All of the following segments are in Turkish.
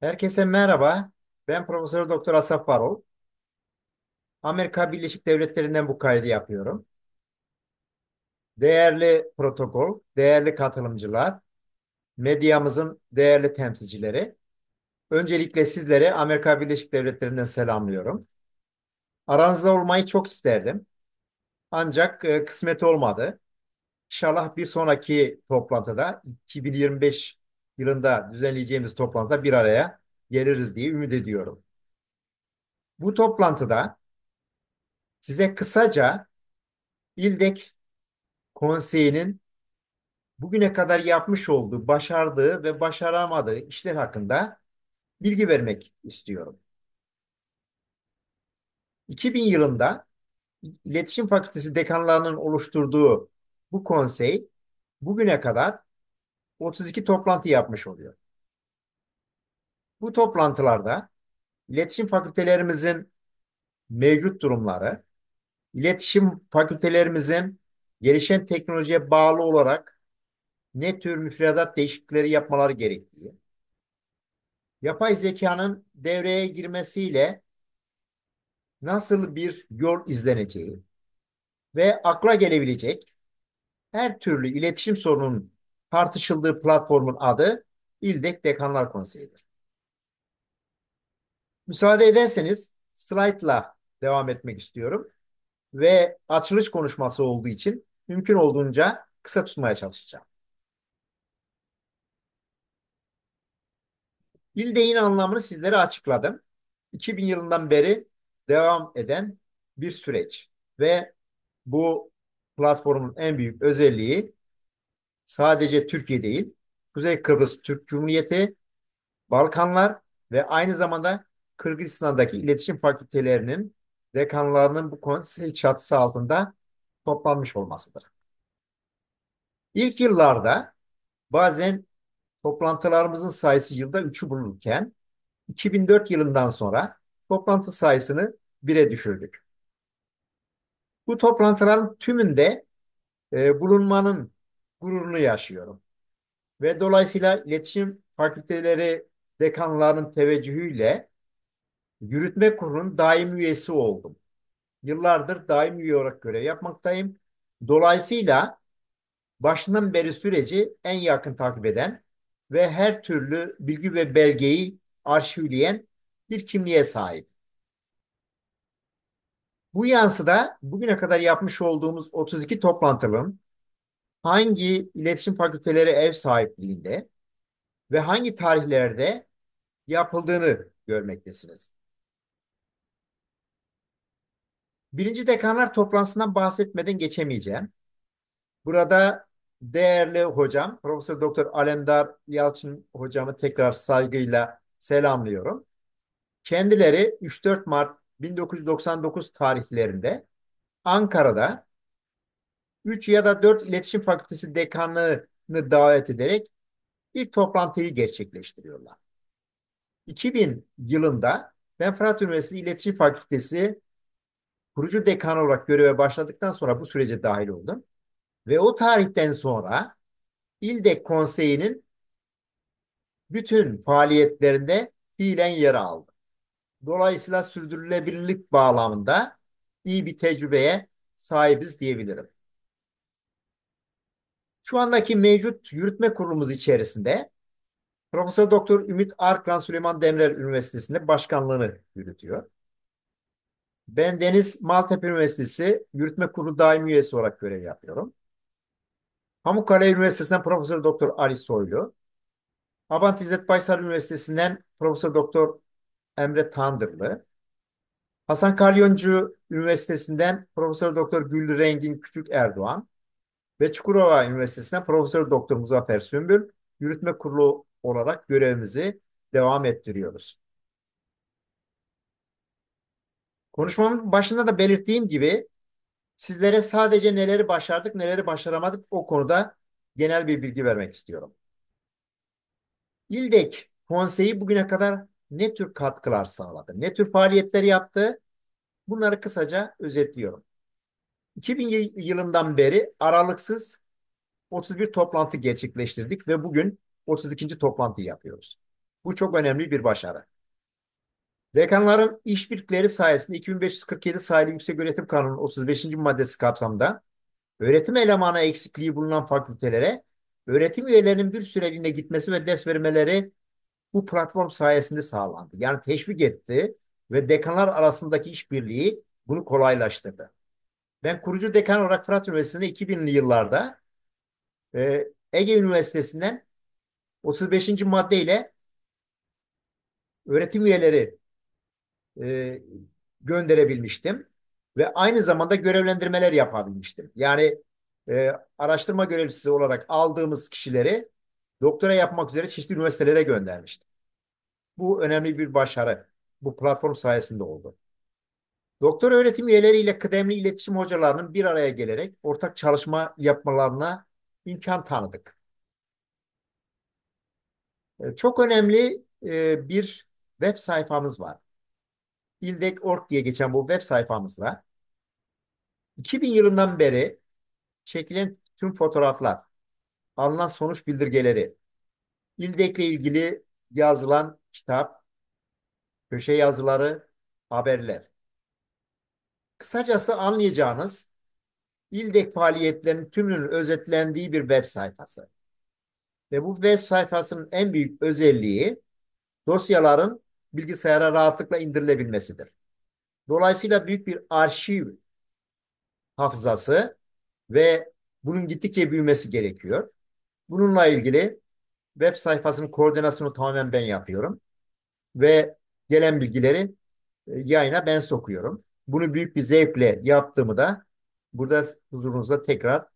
Herkese merhaba. Ben Profesör Doktor Asaf Varol. Amerika Birleşik Devletleri'nden bu kaydı yapıyorum. Değerli protokol, değerli katılımcılar, medyamızın değerli temsilcileri. Öncelikle sizleri Amerika Birleşik Devletleri'nden selamlıyorum. Aranızda olmayı çok isterdim. Ancak e, kısmet olmadı. İnşallah bir sonraki toplantıda 2025 yılında düzenleyeceğimiz toplantıda bir araya geliriz diye ümit ediyorum. Bu toplantıda size kısaca İldek Konseyi'nin bugüne kadar yapmış olduğu, başardığı ve başaramadığı işler hakkında bilgi vermek istiyorum. 2000 yılında İletişim Fakültesi dekanlarının oluşturduğu bu konsey bugüne kadar 32 toplantı yapmış oluyor. Bu toplantılarda iletişim fakültelerimizin mevcut durumları, iletişim fakültelerimizin gelişen teknolojiye bağlı olarak ne tür müfredat değişiklikleri yapmaları gerektiği, yapay zekanın devreye girmesiyle nasıl bir yol izleneceği ve akla gelebilecek her türlü iletişim sorunun tartışıldığı platformun adı İldek Dekanlar Konseyi'dir. Müsaade ederseniz slaytla devam etmek istiyorum. Ve açılış konuşması olduğu için mümkün olduğunca kısa tutmaya çalışacağım. Bildeğin anlamını sizlere açıkladım. 2000 yılından beri devam eden bir süreç ve bu platformun en büyük özelliği sadece Türkiye değil, Kuzey Kıbrıs Türk Cumhuriyeti, Balkanlar ve aynı zamanda Kırgızistan'daki iletişim fakültelerinin dekanlarının bu konsey çatısı altında toplanmış olmasıdır. İlk yıllarda bazen toplantılarımızın sayısı yılda 3'ü bulurken 2004 yılından sonra toplantı sayısını 1'e düşürdük. Bu toplantıların tümünde e, bulunmanın gururunu yaşıyorum. Ve dolayısıyla iletişim fakülteleri dekanlarının teveccühüyle Yürütme Kurulu'nun daim üyesi oldum. Yıllardır daim üye olarak görev yapmaktayım. Dolayısıyla başından beri süreci en yakın takip eden ve her türlü bilgi ve belgeyi arşivleyen bir kimliğe sahip. Bu yansıda bugüne kadar yapmış olduğumuz 32 toplantının hangi iletişim fakülteleri ev sahipliğinde ve hangi tarihlerde yapıldığını görmektesiniz. Birinci dekanlar toplantısından bahsetmeden geçemeyeceğim. Burada değerli hocam Profesör Doktor Alemdar Yalçın hocamı tekrar saygıyla selamlıyorum. Kendileri 3-4 Mart 1999 tarihlerinde Ankara'da 3 ya da 4 iletişim Fakültesi dekanlığını davet ederek bir toplantıyı gerçekleştiriyorlar. 2000 yılında ben Fırat Üniversitesi İletişim Fakültesi kurucu dekan olarak göreve başladıktan sonra bu sürece dahil oldum. Ve o tarihten sonra İldek Konseyi'nin bütün faaliyetlerinde fiilen yer aldı. Dolayısıyla sürdürülebilirlik bağlamında iyi bir tecrübeye sahibiz diyebilirim. Şu andaki mevcut yürütme kurulumuz içerisinde Profesör Doktor Ümit Arklan Süleyman Demirel Üniversitesi'nde başkanlığını yürütüyor. Ben Deniz Maltepe Üniversitesi Yürütme Kurulu Daim Üyesi olarak görev yapıyorum. Pamukkale Üniversitesi'nden Profesör Doktor Ali Soylu, Abant İzzet Baysal Üniversitesi'nden Profesör Doktor Emre Tandırlı, Hasan Kalyoncu Üniversitesi'nden Profesör Doktor Gül Rengin Küçük Erdoğan ve Çukurova Üniversitesi'nden Profesör Doktor Muzaffer Sümbül yürütme kurulu olarak görevimizi devam ettiriyoruz. Konuşmamın başında da belirttiğim gibi sizlere sadece neleri başardık, neleri başaramadık o konuda genel bir bilgi vermek istiyorum. İldek konseyi bugüne kadar ne tür katkılar sağladı, ne tür faaliyetler yaptı? Bunları kısaca özetliyorum. 2000 yılından beri aralıksız 31 toplantı gerçekleştirdik ve bugün 32. toplantıyı yapıyoruz. Bu çok önemli bir başarı. Dekanların işbirlikleri sayesinde 2547 sayılı Yükseköğretim Kanunun 35. maddesi kapsamında öğretim elemanı eksikliği bulunan fakültelere öğretim üyelerinin bir süreliğine gitmesi ve ders vermeleri bu platform sayesinde sağlandı. Yani teşvik etti ve dekanlar arasındaki işbirliği bunu kolaylaştırdı. Ben kurucu dekan olarak Fırat Üniversitesi'nde 2000'li yıllarda e, Ege Üniversitesi'nden 35. maddeyle öğretim üyeleri e, gönderebilmiştim ve aynı zamanda görevlendirmeler yapabilmiştim. Yani e, araştırma görevlisi olarak aldığımız kişileri doktora yapmak üzere çeşitli üniversitelere göndermiştim. Bu önemli bir başarı. Bu platform sayesinde oldu. Doktor öğretim üyeleriyle kıdemli iletişim hocalarının bir araya gelerek ortak çalışma yapmalarına imkan tanıdık. E, çok önemli e, bir web sayfamız var bildek.org diye geçen bu web sayfamızda 2000 yılından beri çekilen tüm fotoğraflar, alınan sonuç bildirgeleri, İldek'le ilgili yazılan kitap, köşe yazıları, haberler. Kısacası anlayacağınız İldek faaliyetlerinin tümünün özetlendiği bir web sayfası. Ve bu web sayfasının en büyük özelliği dosyaların bilgisayara rahatlıkla indirilebilmesidir. Dolayısıyla büyük bir arşiv hafızası ve bunun gittikçe büyümesi gerekiyor. Bununla ilgili web sayfasının koordinasyonu tamamen ben yapıyorum. Ve gelen bilgileri e, yayına ben sokuyorum. Bunu büyük bir zevkle yaptığımı da burada huzurunuzda tekrar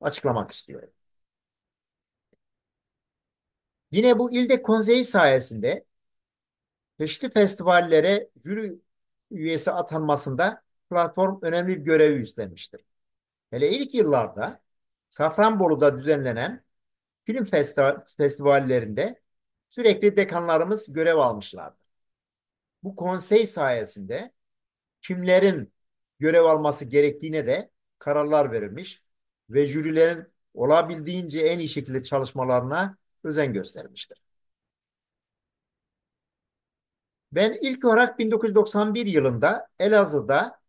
açıklamak istiyorum. Yine bu ilde konseyi sayesinde çeşitli festivallere jüri üyesi atanmasında platform önemli bir görevi üstlenmiştir. Hele ilk yıllarda Safranbolu'da düzenlenen film festivallerinde sürekli dekanlarımız görev almışlardı. Bu konsey sayesinde kimlerin görev alması gerektiğine de kararlar verilmiş ve jürilerin olabildiğince en iyi şekilde çalışmalarına özen göstermiştir. Ben ilk olarak 1991 yılında Elazığ'da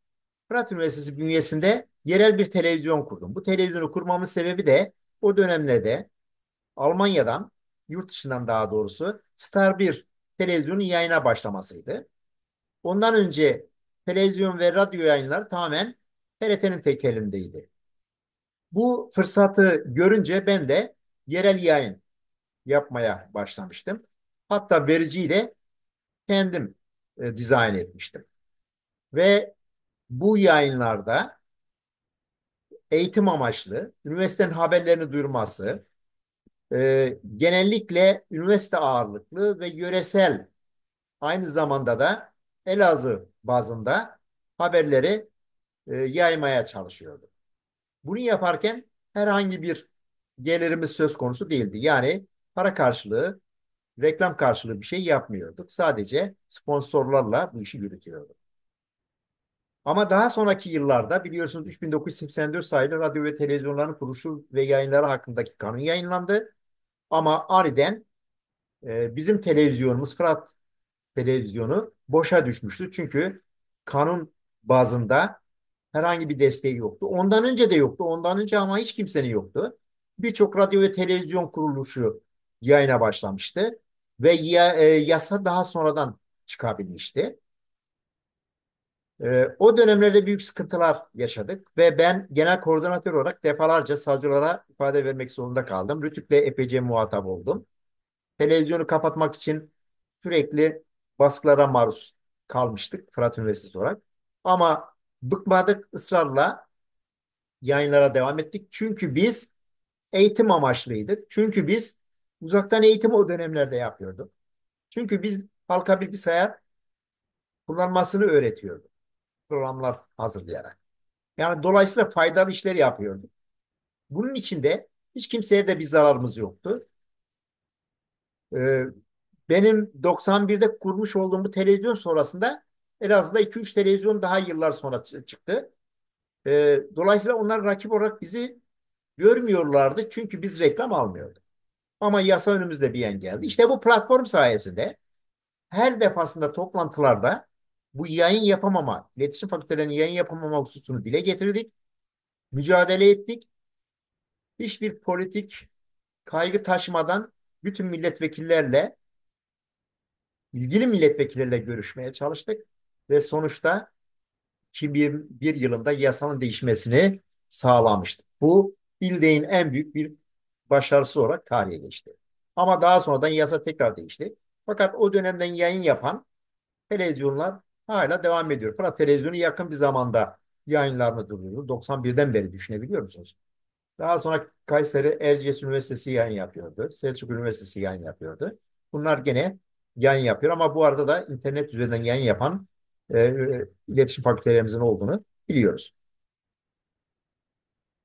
Fırat Üniversitesi bünyesinde yerel bir televizyon kurdum. Bu televizyonu kurmamın sebebi de o dönemlerde Almanya'dan, yurt dışından daha doğrusu Star 1 televizyonun yayına başlamasıydı. Ondan önce televizyon ve radyo yayınları tamamen TRT'nin tek elindeydi. Bu fırsatı görünce ben de yerel yayın yapmaya başlamıştım. Hatta vericiyle kendim e, dizayn etmiştim. Ve bu yayınlarda eğitim amaçlı üniversitenin haberlerini duyurması, e, genellikle üniversite ağırlıklı ve yöresel aynı zamanda da Elazığ bazında haberleri e, yaymaya çalışıyordu. Bunu yaparken herhangi bir gelirimiz söz konusu değildi. Yani para karşılığı reklam karşılığı bir şey yapmıyorduk. Sadece sponsorlarla bu işi yürütüyorduk. Ama daha sonraki yıllarda biliyorsunuz 3984 sayılı radyo ve televizyonların kuruluşu ve yayınları hakkındaki kanun yayınlandı. Ama aniden e, bizim televizyonumuz Fırat televizyonu boşa düşmüştü. Çünkü kanun bazında herhangi bir desteği yoktu. Ondan önce de yoktu. Ondan önce ama hiç kimsenin yoktu. Birçok radyo ve televizyon kuruluşu yayına başlamıştı ve ya, e, yasa daha sonradan çıkabilmişti. E, o dönemlerde büyük sıkıntılar yaşadık ve ben genel koordinatör olarak defalarca savcılara ifade vermek zorunda kaldım. Rütük'le epeyce muhatap oldum. Televizyonu kapatmak için sürekli baskılara maruz kalmıştık Fırat Üniversitesi olarak. Ama bıkmadık ısrarla yayınlara devam ettik. Çünkü biz eğitim amaçlıydık. Çünkü biz Uzaktan eğitimi o dönemlerde yapıyorduk. Çünkü biz halka bilgisayar kullanmasını öğretiyorduk. Programlar hazırlayarak. Yani dolayısıyla faydalı işler yapıyorduk. Bunun içinde hiç kimseye de bir zararımız yoktu. Ee, benim 91'de kurmuş olduğum bu televizyon sonrasında en Elazığ'da 2-3 televizyon daha yıllar sonra çıktı. Ee, dolayısıyla onlar rakip olarak bizi görmüyorlardı çünkü biz reklam almıyorduk. Ama yasa önümüzde bir engeldi. İşte bu platform sayesinde her defasında toplantılarda bu yayın yapamama, iletişim fakültelerinin yayın yapamama hususunu dile getirdik. Mücadele ettik. Hiçbir politik kaygı taşımadan bütün milletvekillerle ilgili milletvekillerle görüşmeye çalıştık ve sonuçta 2001 yılında yasanın değişmesini sağlamıştık. Bu İlde'nin en büyük bir başarısız olarak tarihe geçti. Ama daha sonradan yasa tekrar değişti. Fakat o dönemden yayın yapan televizyonlar hala devam ediyor. Fakat televizyonu yakın bir zamanda yayınlarını durdurdu. 91'den beri düşünebiliyor musunuz? Daha sonra Kayseri Erciyes Üniversitesi yayın yapıyordu. Selçuk Üniversitesi yayın yapıyordu. Bunlar gene yayın yapıyor ama bu arada da internet üzerinden yayın yapan e, iletişim fakültelerimizin olduğunu biliyoruz.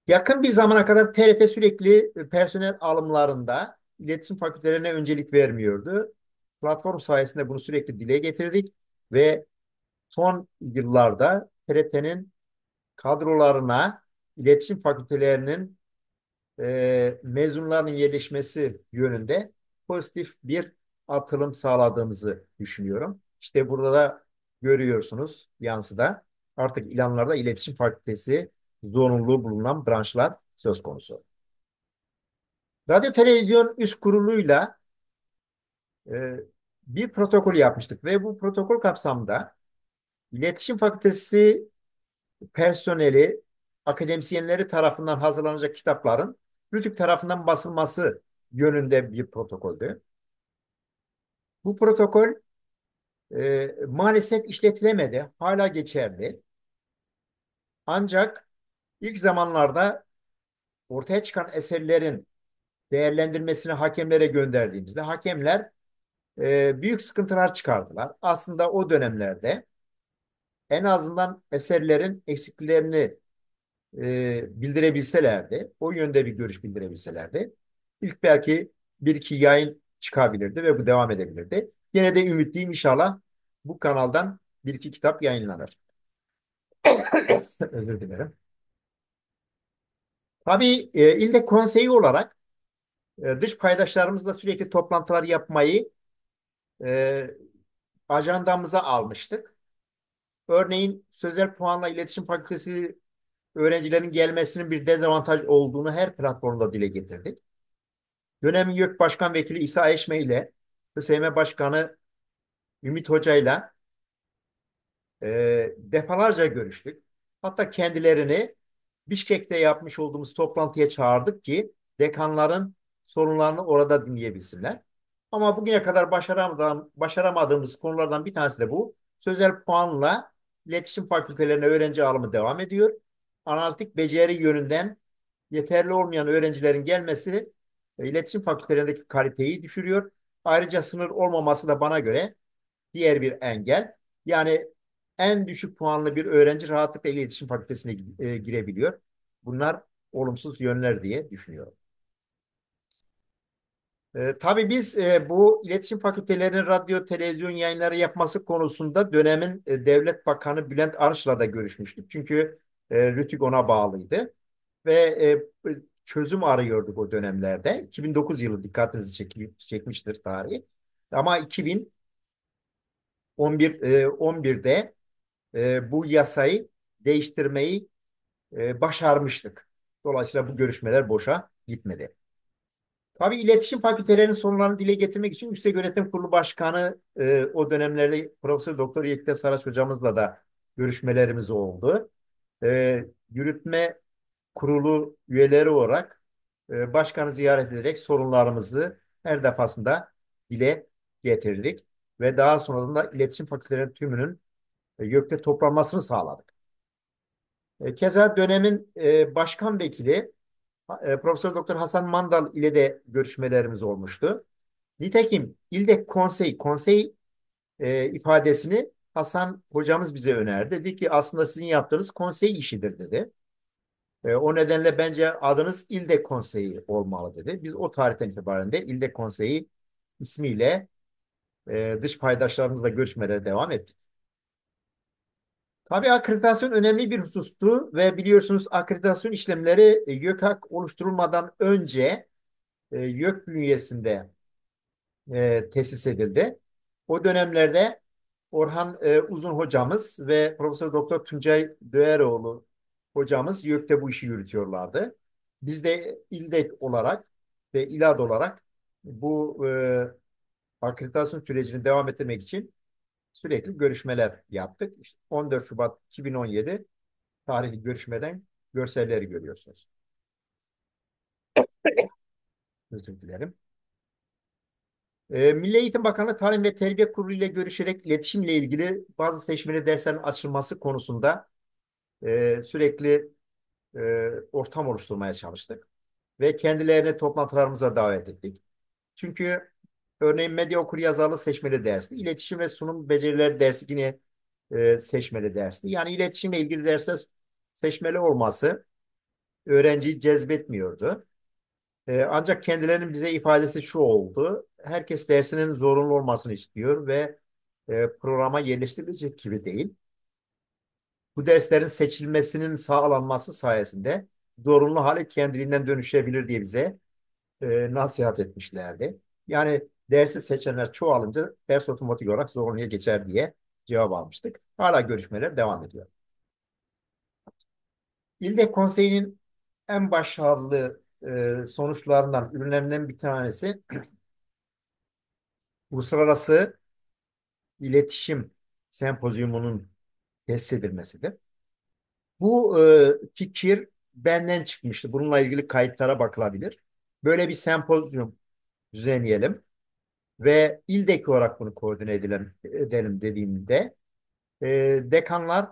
Yakın bir zamana kadar TRT sürekli personel alımlarında iletişim fakültelerine öncelik vermiyordu. Platform sayesinde bunu sürekli dile getirdik ve son yıllarda TRT'nin kadrolarına iletişim fakültelerinin e, mezunlarının yerleşmesi yönünde pozitif bir atılım sağladığımızı düşünüyorum. İşte burada da görüyorsunuz yansıda artık ilanlarda iletişim fakültesi zorunluluğu bulunan branşlar söz konusu. Radyo televizyon üst kuruluyla e, bir protokol yapmıştık ve bu protokol kapsamında iletişim fakültesi personeli akademisyenleri tarafından hazırlanacak kitapların Rütük tarafından basılması yönünde bir protokoldü. Bu protokol e, maalesef işletilemedi. Hala geçerli. Ancak İlk zamanlarda ortaya çıkan eserlerin değerlendirmesini hakemlere gönderdiğimizde hakemler e, büyük sıkıntılar çıkardılar. Aslında o dönemlerde en azından eserlerin eksiklerini e, bildirebilselerdi, o yönde bir görüş bildirebilselerdi, ilk belki bir iki yayın çıkabilirdi ve bu devam edebilirdi. Yine de ümitliyim inşallah bu kanaldan bir iki kitap yayınlanır. Özür dilerim. Tabii e, ilde konseyi olarak e, dış paydaşlarımızla sürekli toplantılar yapmayı e, ajandamıza almıştık. Örneğin Sözel Puanla iletişim Fakültesi öğrencilerin gelmesinin bir dezavantaj olduğunu her platformda dile getirdik. Dönemin YÖK Başkan Vekili İsa Eşme ile ÖSYM Başkanı Ümit Hoca ile e, defalarca görüştük. Hatta kendilerini Bişkek'te yapmış olduğumuz toplantıya çağırdık ki dekanların sorunlarını orada dinleyebilsinler. Ama bugüne kadar başaramadığım, başaramadığımız konulardan bir tanesi de bu. Sözel puanla iletişim fakültelerine öğrenci alımı devam ediyor. Analitik beceri yönünden yeterli olmayan öğrencilerin gelmesi e, iletişim fakültelerindeki kaliteyi düşürüyor. Ayrıca sınır olmaması da bana göre diğer bir engel. Yani en düşük puanlı bir öğrenci rahatlıkla iletişim fakültesine e, girebiliyor. Bunlar olumsuz yönler diye düşünüyorum. E, tabii biz e, bu iletişim fakültelerinin radyo, televizyon yayınları yapması konusunda dönemin e, Devlet Bakanı Bülent Arş'la da görüşmüştük. Çünkü e, Rütük ona bağlıydı ve e, çözüm arıyorduk o dönemlerde. 2009 yılı dikkatinizi çek, çekmiştir tarihi. Ama 2011 e, 11'de e, bu yasayı değiştirmeyi e, başarmıştık. Dolayısıyla bu görüşmeler boşa gitmedi. Tabii iletişim fakültelerinin sorunlarını dile getirmek için Yüksek Öğretim Kurulu Başkanı e, o dönemlerde Profesör Doktor Yekta Saraç hocamızla da görüşmelerimiz oldu. E, yürütme kurulu üyeleri olarak e, başkanı ziyaret ederek sorunlarımızı her defasında dile getirdik ve daha sonradan da iletişim fakültelerinin tümünün e, gökte toplanmasını sağladık. E, keza dönemin e, başkan vekili Profesör Doktor Hasan Mandal ile de görüşmelerimiz olmuştu. Nitekim ilde konsey, konsey e, ifadesini Hasan hocamız bize önerdi. Dedi ki aslında sizin yaptığınız konsey işidir dedi. E, o nedenle bence adınız ilde konseyi olmalı dedi. Biz o tarihten itibaren de ilde konseyi ismiyle e, dış paydaşlarımızla görüşmelere devam ettik. Tabii akreditasyon önemli bir husustu ve biliyorsunuz akreditasyon işlemleri e, YÖKAK oluşturulmadan önce e, YÖK bünyesinde e, tesis edildi. O dönemlerde Orhan Uzun hocamız ve Profesör Doktor Tuncay Döğeroğlu hocamız YÖK'te bu işi yürütüyorlardı. Biz de İldek olarak ve İLAD olarak bu akreditasyon sürecini devam ettirmek için sürekli görüşmeler yaptık. İşte 14 Şubat 2017 tarihli görüşmeden görselleri görüyorsunuz. Özür dilerim. E, Milli Eğitim Bakanlığı Talim ve Terbiye Kurulu ile görüşerek iletişimle ilgili bazı seçmeli derslerin açılması konusunda e, sürekli e, ortam oluşturmaya çalıştık. Ve kendilerini toplantılarımıza davet ettik. Çünkü Örneğin medya okur yazarlı seçmeli dersi, iletişim ve sunum becerileri dersi yine e, seçmeli dersi. Yani iletişimle ilgili derse seçmeli olması öğrenciyi cezbetmiyordu. E, ancak kendilerinin bize ifadesi şu oldu. Herkes dersinin zorunlu olmasını istiyor ve e, programa yerleştirilecek gibi değil. Bu derslerin seçilmesinin sağlanması sayesinde zorunlu hale kendiliğinden dönüşebilir diye bize e, nasihat etmişlerdi. Yani değersiz seçenler çoğalınca ders otomatik olarak zorunluya geçer diye cevap almıştık. Hala görüşmeler devam ediyor. İlde konseyinin en başarılı e, sonuçlarından, ürünlerinden bir tanesi uluslararası iletişim sempozyumunun tesis edilmesidir. Bu e, fikir benden çıkmıştı. Bununla ilgili kayıtlara bakılabilir. Böyle bir sempozyum düzenleyelim ve ildeki olarak bunu koordine edelim, edelim dediğimde e, dekanlar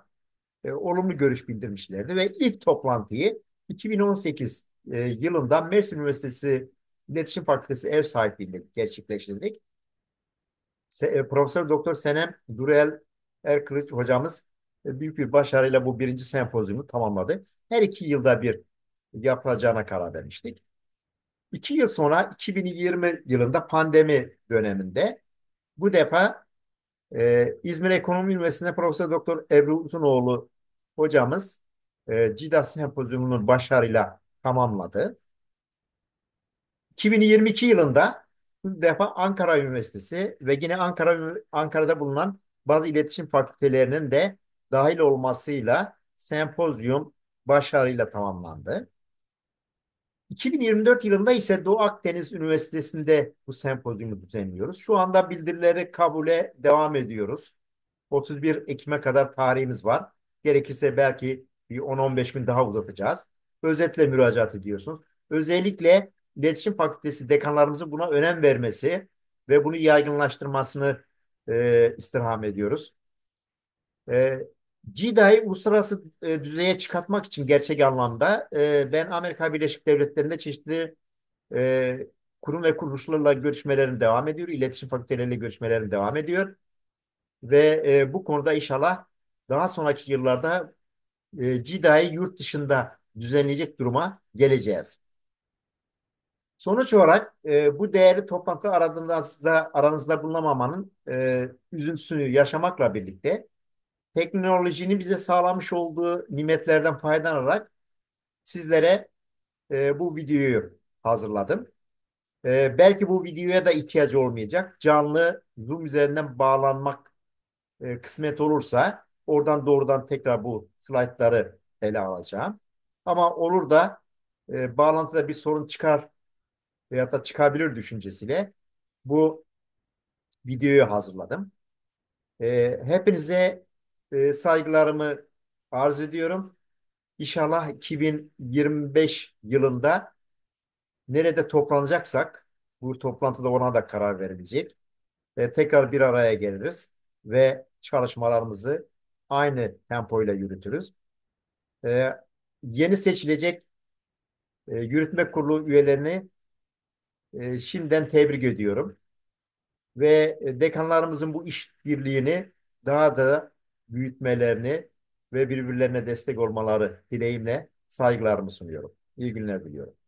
e, olumlu görüş bildirmişlerdi ve ilk toplantıyı 2018 e, yılında Mersin Üniversitesi İletişim Fakültesi ev sahipliğinde gerçekleştirdik. Se, e, Profesör Doktor Senem Durel Erkılıç hocamız e, büyük bir başarıyla bu birinci sempozyumu tamamladı. Her iki yılda bir yapılacağına karar vermiştik. İki yıl sonra 2020 yılında pandemi döneminde bu defa e, İzmir Ekonomi Üniversitesi'nde Profesör Doktor Ebru Uzunoğlu hocamız e, CIDA Sempozyumu'nun başarıyla tamamladı. 2022 yılında bu defa Ankara Üniversitesi ve yine Ankara Ankara'da bulunan bazı iletişim fakültelerinin de dahil olmasıyla sempozyum başarıyla tamamlandı. 2024 yılında ise Doğu Akdeniz Üniversitesi'nde bu sempozyumu düzenliyoruz. Şu anda bildirileri kabule devam ediyoruz. 31 Ekim'e kadar tarihimiz var. Gerekirse belki bir 10-15 gün daha uzatacağız. Özetle müracaat ediyorsunuz. Özellikle İletişim Fakültesi dekanlarımızın buna önem vermesi ve bunu yaygınlaştırmasını e, istirham ediyoruz. E, GDA'yı uluslararası e, düzeye çıkartmak için gerçek anlamda e, ben Amerika Birleşik Devletleri'nde çeşitli e, kurum ve kuruluşlarla görüşmelerim devam ediyor. İletişim fakülteleriyle görüşmelerim devam ediyor. Ve bu konuda inşallah daha sonraki yıllarda e, yurt dışında düzenleyecek duruma geleceğiz. Sonuç olarak e, bu değerli toplantı aranızda, aranızda bulunamamanın e, üzüntüsünü yaşamakla birlikte teknolojinin bize sağlamış olduğu nimetlerden faydalanarak sizlere e, bu videoyu hazırladım. E, belki bu videoya da ihtiyacı olmayacak. Canlı Zoom üzerinden bağlanmak e, kısmet olursa oradan doğrudan tekrar bu slaytları ele alacağım. Ama olur da e, bağlantıda bir sorun çıkar veyahut da çıkabilir düşüncesiyle bu videoyu hazırladım. E, hepinize e, saygılarımı arz ediyorum. İnşallah 2025 yılında nerede toplanacaksak bu toplantıda ona da karar verilecek. E, tekrar bir araya geliriz ve çalışmalarımızı aynı tempoyla yürütürüz. E, yeni seçilecek e, yürütme kurulu üyelerini e, şimdiden tebrik ediyorum. Ve e, dekanlarımızın bu işbirliğini daha da büyütmelerini ve birbirlerine destek olmaları dileğimle saygılarımı sunuyorum. İyi günler diliyorum.